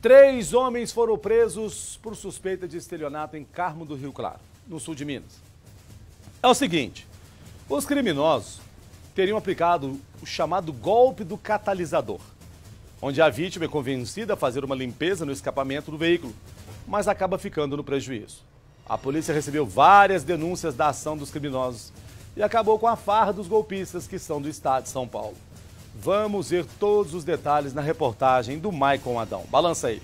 Três homens foram presos por suspeita de estelionato em Carmo do Rio Claro, no sul de Minas. É o seguinte, os criminosos teriam aplicado o chamado golpe do catalisador, onde a vítima é convencida a fazer uma limpeza no escapamento do veículo, mas acaba ficando no prejuízo. A polícia recebeu várias denúncias da ação dos criminosos e acabou com a farra dos golpistas que são do estado de São Paulo. Vamos ver todos os detalhes na reportagem do Maicon Adão. Balança aí.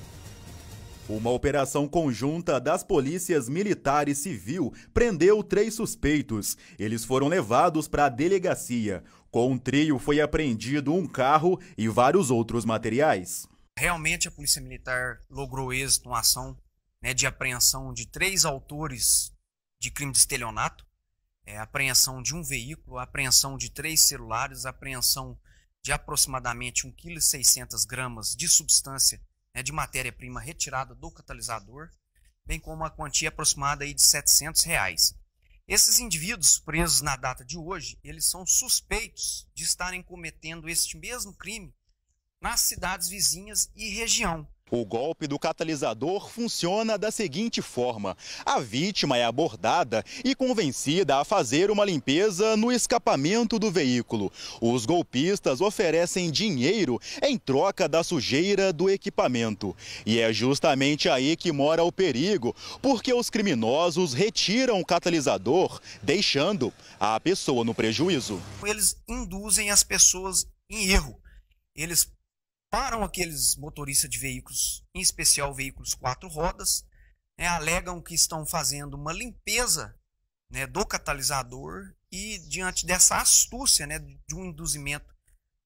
Uma operação conjunta das polícias militar e civil prendeu três suspeitos. Eles foram levados para a delegacia. Com um trio foi apreendido um carro e vários outros materiais. Realmente a Polícia Militar logrou êxito uma ação né, de apreensão de três autores de crime de estelionato, é, apreensão de um veículo, apreensão de três celulares, apreensão de aproximadamente 1,6 kg de substância né, de matéria-prima retirada do catalisador, bem como uma quantia aproximada aí de R$ 700. Reais. Esses indivíduos presos na data de hoje, eles são suspeitos de estarem cometendo este mesmo crime nas cidades vizinhas e região. O golpe do catalisador funciona da seguinte forma: a vítima é abordada e convencida a fazer uma limpeza no escapamento do veículo. Os golpistas oferecem dinheiro em troca da sujeira do equipamento. E é justamente aí que mora o perigo, porque os criminosos retiram o catalisador, deixando a pessoa no prejuízo. Eles induzem as pessoas em erro. Eles param aqueles motoristas de veículos, em especial veículos quatro rodas, né, alegam que estão fazendo uma limpeza né, do catalisador e diante dessa astúcia né, de um induzimento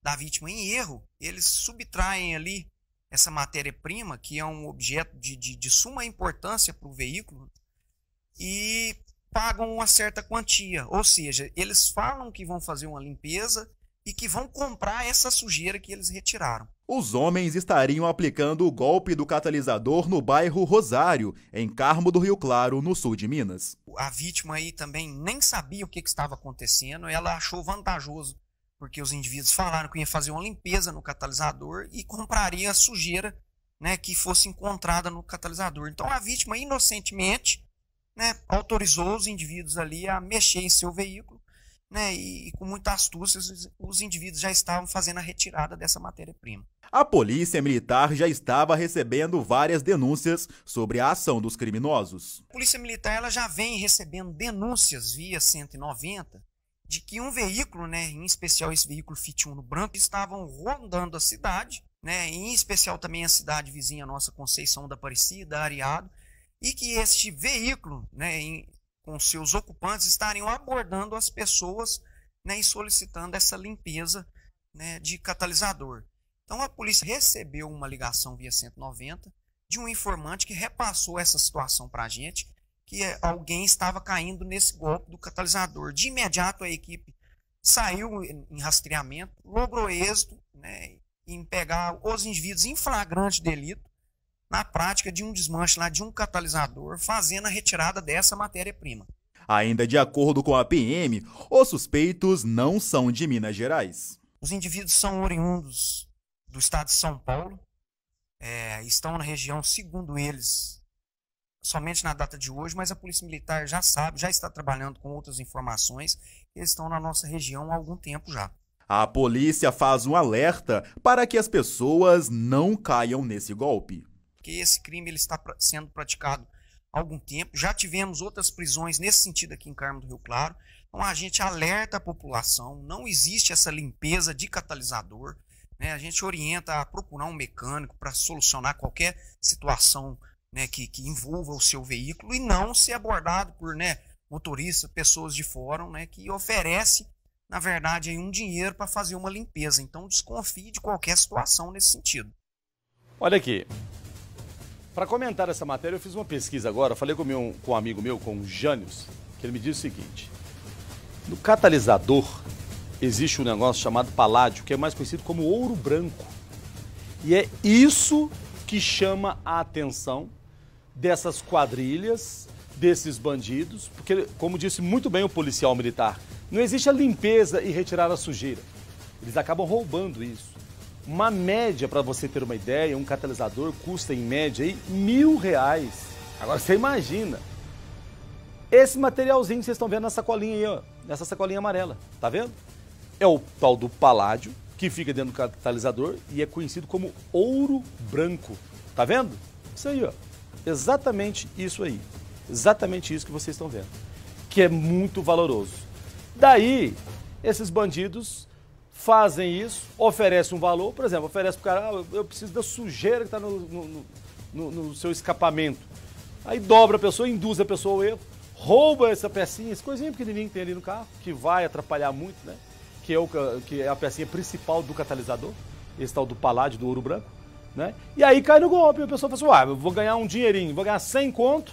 da vítima em erro, eles subtraem ali essa matéria-prima, que é um objeto de, de, de suma importância para o veículo, e pagam uma certa quantia. Ou seja, eles falam que vão fazer uma limpeza e que vão comprar essa sujeira que eles retiraram. Os homens estariam aplicando o golpe do catalisador no bairro Rosário, em Carmo do Rio Claro, no sul de Minas. A vítima aí também nem sabia o que, que estava acontecendo, ela achou vantajoso, porque os indivíduos falaram que ia fazer uma limpeza no catalisador e compraria a sujeira né, que fosse encontrada no catalisador. Então a vítima, inocentemente, né, autorizou os indivíduos ali a mexer em seu veículo né, e, com muita astúcia, os, indivíduos já estavam fazendo a retirada dessa matéria-prima. A polícia militar já estava recebendo várias denúncias sobre a ação dos criminosos. A polícia militar ela já vem recebendo denúncias via 190 de que um veículo, né, em especial esse veículo Fit Uno branco, estavam rondando a cidade, né, em especial também a cidade vizinha nossa, Conceição da Aparecida, Areado, e que este veículo, né, em, com seus ocupantes estariam abordando as pessoas né, e solicitando essa limpeza né, de catalisador. Então a polícia recebeu uma ligação via 190 de um informante que repassou essa situação para a gente, que é, alguém estava caindo nesse golpe do catalisador. De imediato a equipe saiu em rastreamento, logrou êxito né, em pegar os indivíduos em flagrante delito na prática de um desmanche lá de um catalisador, fazendo a retirada dessa matéria-prima. Ainda de acordo com a PM, os suspeitos não são de Minas Gerais. Os indivíduos são oriundos do estado de São Paulo, é, estão na região, segundo eles, somente na data de hoje, mas a Polícia Militar já sabe, já está trabalhando com outras informações, eles estão na nossa região há algum tempo já. A polícia faz um alerta para que as pessoas não caiam nesse golpe porque esse crime ele está sendo praticado há algum tempo. Já tivemos outras prisões nesse sentido aqui em Carmo do Rio Claro. Então a gente alerta a população, não existe essa limpeza de catalisador. Né? A gente orienta a procurar um mecânico para solucionar qualquer situação né, que, que, envolva o seu veículo e não ser abordado por né, motoristas, pessoas de fórum né, que oferece, na verdade, um dinheiro para fazer uma limpeza. Então desconfie de qualquer situação nesse sentido. Olha aqui, para comentar essa matéria, eu fiz uma pesquisa agora, falei com, meu, com um amigo meu, com o Jânios, que ele me disse o seguinte: no catalisador existe um negócio chamado paládio, que é mais conhecido como ouro branco. E é isso que chama a atenção dessas quadrilhas, desses bandidos, porque, como disse muito bem o policial militar, não existe a limpeza e retirar a sujeira. Eles acabam roubando isso. Uma média, para você ter uma ideia, um catalisador custa em média aí, mil reais. Agora você imagina. Esse materialzinho que vocês estão vendo nessa sacolinha aí, ó, nessa sacolinha amarela, tá vendo? É o tal do paládio, que fica dentro do catalisador e é conhecido como ouro branco. Tá vendo? Isso aí, ó. Exatamente isso aí. Exatamente isso que vocês estão vendo. Que é muito valoroso. Daí, esses bandidos fazem isso, oferecem um valor, por exemplo, oferece para o cara, ah, eu preciso da sujeira que está no, no, no, no, seu escapamento. Aí dobra a pessoa, induz a pessoa ao erro, rouba essa pecinha, essa coisinha pequenininha que tem ali no carro, que vai atrapalhar muito, né? Que é, o, que é a pecinha principal do catalisador, esse tal do paládio, do ouro branco, né? E aí cai no golpe, a pessoa fala assim, ah, eu vou ganhar um dinheirinho, vou ganhar 100 conto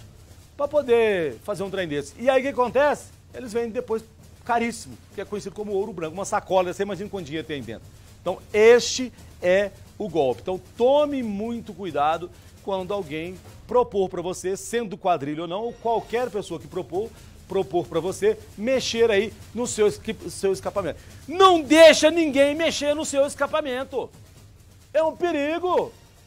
para poder fazer um trem desse. E aí o que acontece? Eles vêm depois caríssimo, que é conhecido como ouro branco, uma sacola, você imagina quanto dinheiro tem dentro. Então, este é o golpe. Então, tome muito cuidado quando alguém propor para você, sendo quadrilha ou não, ou qualquer pessoa que propor, propor para você mexer aí no seu, seu escapamento. Não deixa ninguém mexer no seu escapamento. É um perigo.